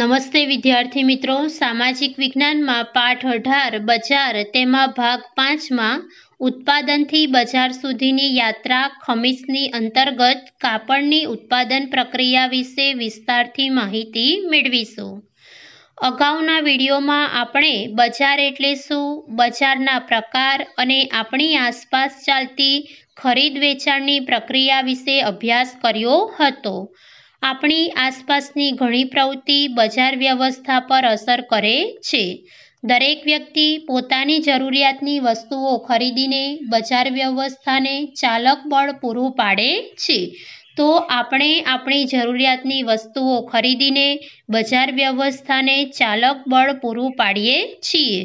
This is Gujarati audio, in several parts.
નમસ્તે વિદ્યાર્થી મિત્રો સામાજિક વિજ્ઞાનમાં પાઠ અઢાર બજાર તેમાં ભાગ પાંચમાં ઉત્પાદનથી બજાર સુધીની યાત્રા ખમીસની અંતર્ગત કાપડની ઉત્પાદન પ્રક્રિયા વિશે વિસ્તારથી માહિતી મેળવીશું અગાઉના વિડીયોમાં આપણે બજાર એટલે શું બજારના પ્રકાર અને આપણી આસપાસ ચાલતી ખરીદ વેચાણની પ્રક્રિયા વિશે અભ્યાસ કર્યો હતો આપણી આસપાસની ઘણી પ્રવૃત્તિ બજાર વ્યવસ્થા પર અસર કરે છે દરેક વ્યક્તિ પોતાની જરૂરિયાતની વસ્તુઓ ખરીદીને બજાર વ્યવસ્થાને ચાલક બળ પૂરું પાડે છે તો આપણે આપણી જરૂરિયાતની વસ્તુઓ ખરીદીને બજાર વ્યવસ્થાને ચાલક બળ પૂરું પાડીએ છીએ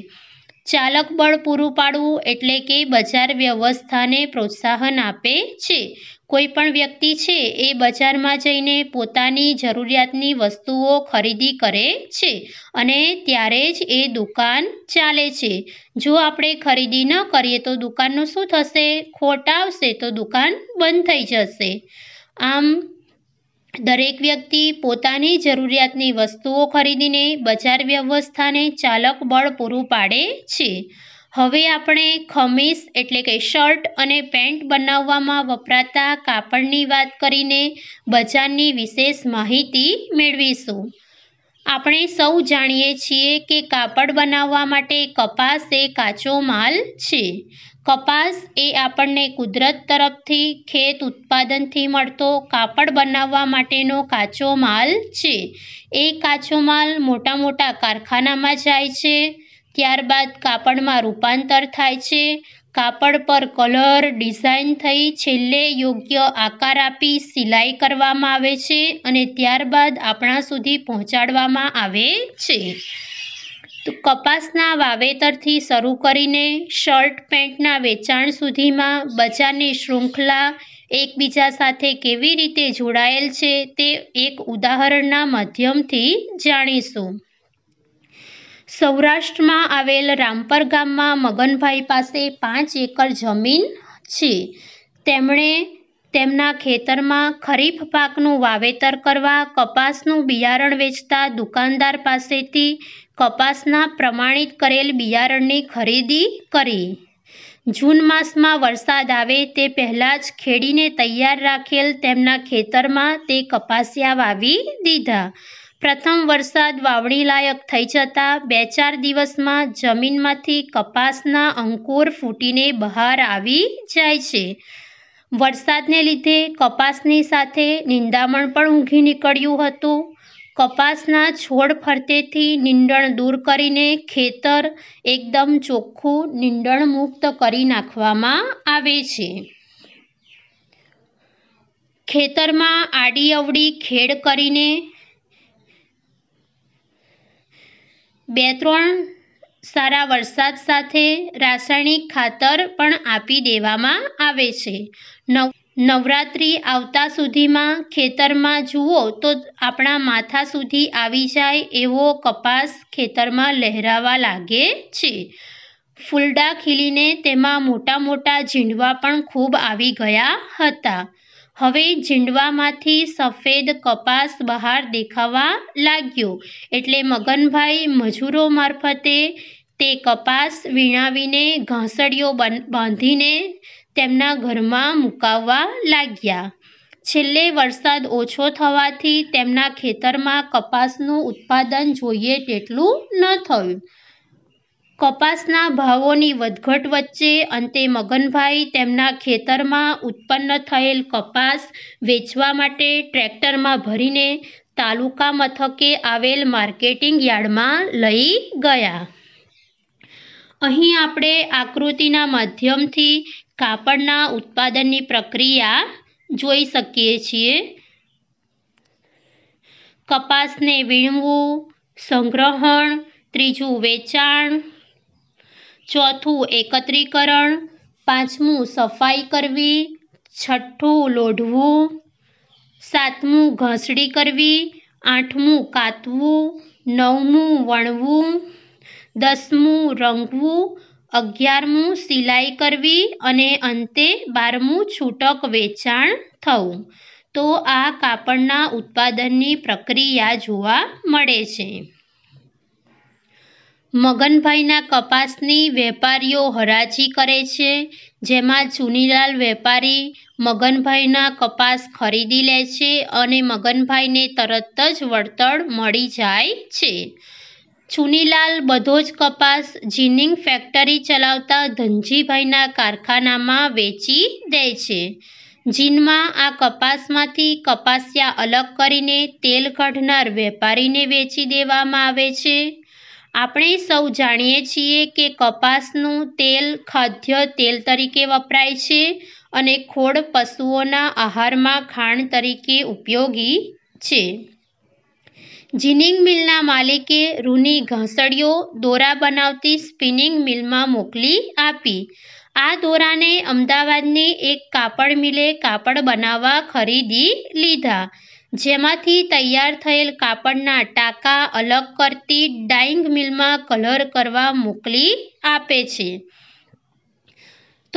ચાલક બળ પૂરું પાડવું એટલે કે બજાર વ્યવસ્થાને પ્રોત્સાહન આપે છે કોઈ પણ વ્યક્તિ છે એ બજારમાં જઈને પોતાની જરૂરિયાતની વસ્તુઓ ખરીદી કરે છે અને ત્યારે જ એ દુકાન ચાલે છે જો આપણે ખરીદી ન કરીએ તો દુકાનનું શું થશે ખોટ આવશે તો દુકાન બંધ થઈ જશે આમ દરેક વ્યક્તિ પોતાની જરૂરિયાતની વસ્તુઓ ખરીદીને બજાર વ્યવસ્થાને ચાલક બળ પૂરું પાડે છે હવે આપણે ખમીસ એટલે કે શર્ટ અને પેન્ટ બનાવવામાં વપરાતા કાપડની વાત કરીને બજારની વિશેષ માહિતી મેળવીશું આપણે સૌ જાણીએ છીએ કે કાપડ બનાવવા માટે કપાસ એ કાચો માલ છે કપાસ એ આપણને કુદરત તરફથી ખેત ઉત્પાદનથી મળતો કાપડ બનાવવા માટેનો કાચો માલ છે એ કાચો માલ મોટા મોટા કારખાનામાં જાય છે ત્યારબાદ કાપડમાં રૂપાંતર થાય છે કાપડ પર કલર ડિઝાઇન થઈ છેલ્લે યોગ્ય આકાર આપી સિલાઈ કરવામાં આવે છે અને ત્યારબાદ આપણા સુધી પહોંચાડવામાં આવે છે કપાસના વાવેતરથી શરૂ કરીને શર્ટ પેન્ટના વેચાણ સુધીમાં બજારની શૃંખલા એકબીજા સાથે કેવી રીતે જોડાયેલ છે તે એક ઉદાહરણના માધ્યમથી જાણીશું સૌરાષ્ટ્રમાં આવેલ રામપર ગામમાં મગનભાઈ પાસે પાંચ એકર જમીન છે તેમણે તેમના ખેતરમાં ખરીફ પાકનું વાવેતર કરવા કપાસનું બિયારણ વેચતા દુકાનદાર પાસેથી કપાસના પ્રમાણિત કરેલ બિયારણની ખરીદી કરી જૂન માસમાં વરસાદ આવે તે પહેલાં જ ખેડીને તૈયાર રાખેલ તેમના ખેતરમાં તે કપાસિયા વાવી દીધા પ્રથમ વરસાદ વાવણી લાયક થઈ જતા બે ચાર દિવસમાં જમીનમાંથી કપાસના અંકુર ફૂટીને બહાર આવી જાય છે વરસાદને લીધે કપાસની સાથે નિંદામણ પણ ઊંઘી નીકળ્યું હતું કપાસના છોડ ફરતેથી નીંદણ દૂર કરીને ખેતર એકદમ ચોખ્ખું નીંદણ મુક્ત કરી નાખવામાં આવે છે ખેતરમાં આડી અવડી ખેડ કરીને બે ત્રણ સારા વરસાદ સાથે રાસાયણિક ખાતર પણ આપી દેવામાં આવે છે નવ નવરાત્રિ આવતા સુધીમાં ખેતરમાં જુઓ તો આપણા માથા સુધી આવી જાય એવો કપાસ ખેતરમાં લહેરાવા લાગે છે ફૂલડા ખીલીને તેમાં મોટા મોટા ઝીંડવા પણ ખૂબ આવી ગયા હતા હવે ઝીંડવામાંથી સફેદ કપાસ બહાર દેખાવા લાગ્યો એટલે મગનભાઈ મજૂરો મારફતે તે કપાસ વીણાવીને ઘાસડીઓ બાંધીને તેમના ઘરમાં મુકાવવા લાગ્યા છેલ્લે વરસાદ ઓછો થવાથી તેમના ખેતરમાં કપાસનું ઉત્પાદન જોઈએ તેટલું ન થયું કપાસના ભાવોની વધઘટ વચ્ચે અંતે મગનભાઈ તેમના ખેતરમાં ઉત્પન્ન થયેલ કપાસ વેચવા માટે ટ્રેક્ટરમાં ભરીને તાલુકા મથકે આવેલ માર્કેટિંગ યાર્ડમાં લઈ ગયા અહીં આપણે આકૃતિના માધ્યમથી કાપડના ઉત્પાદનની પ્રક્રિયા જોઈ શકીએ છીએ કપાસને વીણવું સંગ્રહણ ત્રીજું વેચાણ ચોથું એકત્રીકરણ પાંચમું સફાઈ કરવી છઠ્ઠું લોઢવું સાતમું ઘસડી કરવી આઠમું કાતવું નવમું વણવું દસમું રંગવું અગિયારમું સિલાઈ કરવી અને અંતે બારમું છૂટક વેચાણ થવું તો આ કાપડના ઉત્પાદનની પ્રક્રિયા જોવા મળે છે મગનભાઈના કપાસની વેપારીઓ હરાજી કરે છે જેમાં ચુનીલાલ વેપારી મગનભાઈના કપાસ ખરીદી લે છે અને મગનભાઈને તરત જ વળતર મળી જાય છે ચુનીલાલ બધો જ કપાસ જીનિંગ ફેક્ટરી ચલાવતા ધનજીભાઈના કારખાનામાં વેચી દે છે જીનમાં આ કપાસમાંથી કપાસિયા અલગ કરીને તેલ કાઢનાર વેપારીને વેચી દેવામાં આવે છે આપણે સૌ જાણીએ છીએ કે કપાસનું તેલ ખાદ્ય તેલ તરીકે વપરાય છે અને ખોડ પશુઓના આહારમાં ખાણ તરીકે ઉપયોગી છે જીનિંગ મિલના માલિકે રૂની ઘાસડીઓ દોરા બનાવતી સ્પિનિંગ મિલમાં મોકલી આપી આ દોરાને અમદાવાદની એક કાપડ મિલે કાપડ બનાવવા ખરીદી લીધા જેમાંથી તૈયાર થયેલ કાપડના ટાંકા અલગ કરતી ડાઇંગ મિલમાં કલર કરવા મોકલી આપે છે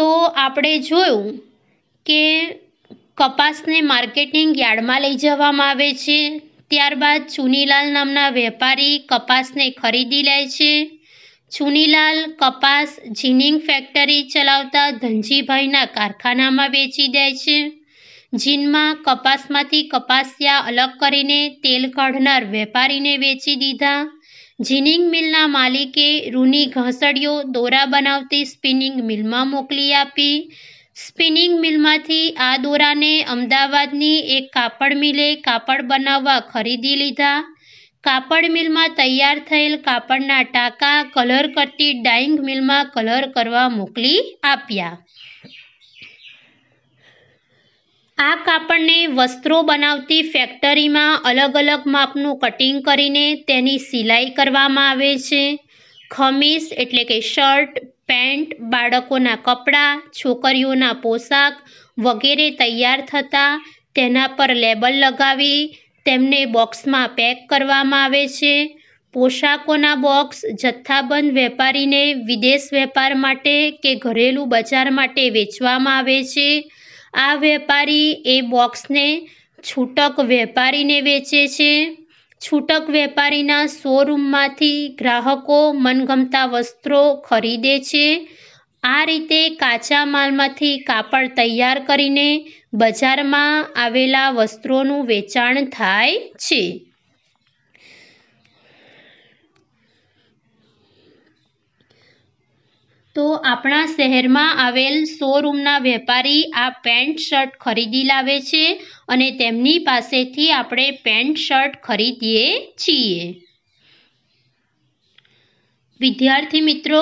તો આપણે જોયું કે કપાસને માર્કેટિંગ યાર્ડમાં લઈ જવામાં આવે છે ત્યારબાદ ચુનીલાલ નામના વેપારી કપાસને ખરીદી લે છે ચુનીલાલ કપાસ જીનિંગ ફેક્ટરી ચલાવતા ધનજીભાઈના કારખાનામાં વેચી દે છે જીનમાં કપાસમાંથી કપાસિયા અલગ કરીને તેલ કાઢનાર વેપારીને વેચી દીધા જીનિંગ મિલના માલિકે રૂની ઘાસડીઓ દોરા બનાવતી સ્પિનિંગ મિલમાં મોકલી આપી સ્પિનિંગ મિલમાંથી આ દોરાને અમદાવાદની એક કાપડ મિલે કાપડ બનાવવા ખરીદી લીધા કાપડ મિલમાં તૈયાર થયેલ કાપડના ટાંકા કલર કરતી ડાઇંગ મિલમાં કલર કરવા મોકલી આપ્યા આ કાપડને વસ્ત્રો બનાવતી ફેક્ટરીમાં અલગ અલગ માપનું કટિંગ કરીને તેની સિલાઈ કરવામાં આવે છે ખમીસ એટલે કે શર્ટ પેન્ટ બાળકોના કપડાં છોકરીઓના પોશાક વગેરે તૈયાર થતાં તેના પર લેબલ લગાવી તેમને બોક્સમાં પેક કરવામાં આવે છે પોશાકોના બોક્સ જથ્થાબંધ વેપારીને વિદેશ વેપાર માટે કે ઘરેલું બજાર માટે વેચવામાં આવે છે આ વેપારી એ બોક્સને છૂટક વેપારીને વેચે છે છૂટક વેપારીના શોરૂમમાંથી ગ્રાહકો મનગમતા વસ્ત્રો ખરીદે છે આ રીતે કાચા માલમાંથી કાપડ તૈયાર કરીને બજારમાં આવેલા વસ્ત્રોનું વેચાણ થાય છે તો આપણા શહેરમાં આવેલ શોરૂમના વેપારી આ પેન્ટ શર્ટ ખરીદી લાવે છે અને તેમની પાસેથી આપણે પેન્ટ શર્ટ ખરીદીએ છીએ વિદ્યાર્થી મિત્રો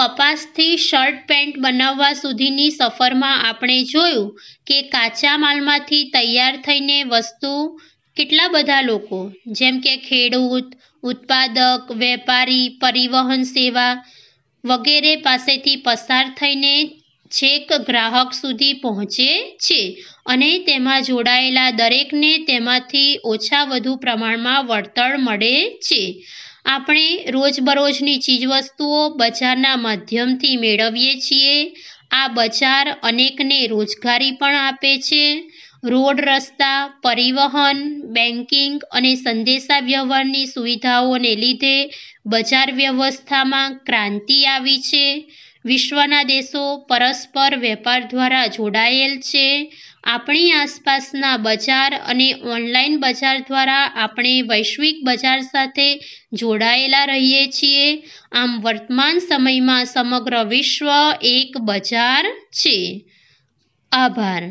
કપાસથી શર્ટ પેન્ટ બનાવવા સુધીની સફરમાં આપણે જોયું કે કાચા માલમાંથી તૈયાર થઈને વસ્તુ કેટલા બધા લોકો જેમ કે ખેડૂત ઉત્પાદક વેપારી પરિવહન સેવા વગેરે પાસેથી પસાર થઈને છેક ગ્રાહક સુધી પહોંચે છે અને તેમાં જોડાયેલા દરેકને તેમાંથી ઓછા વધુ પ્રમાણમાં વળતર મળે છે આપણે રોજબરોજની ચીજવસ્તુઓ બજારના માધ્યમથી મેળવીએ છીએ આ બજાર અનેકને રોજગારી પણ આપે છે રોડ રસ્તા પરિવહન બેન્કિંગ અને સંદેશા વ્યવહારની સુવિધાઓને લીધે બજાર વ્યવસ્થામાં ક્રાંતિ આવી છે વિશ્વના દેશો પરસ્પર વેપાર દ્વારા જોડાયેલ છે આપણી આસપાસના બજાર અને ઓનલાઈન બજાર દ્વારા આપણે વૈશ્વિક બજાર સાથે જોડાયેલા રહીએ છીએ આમ વર્તમાન સમયમાં સમગ્ર વિશ્વ એક બજાર છે આભાર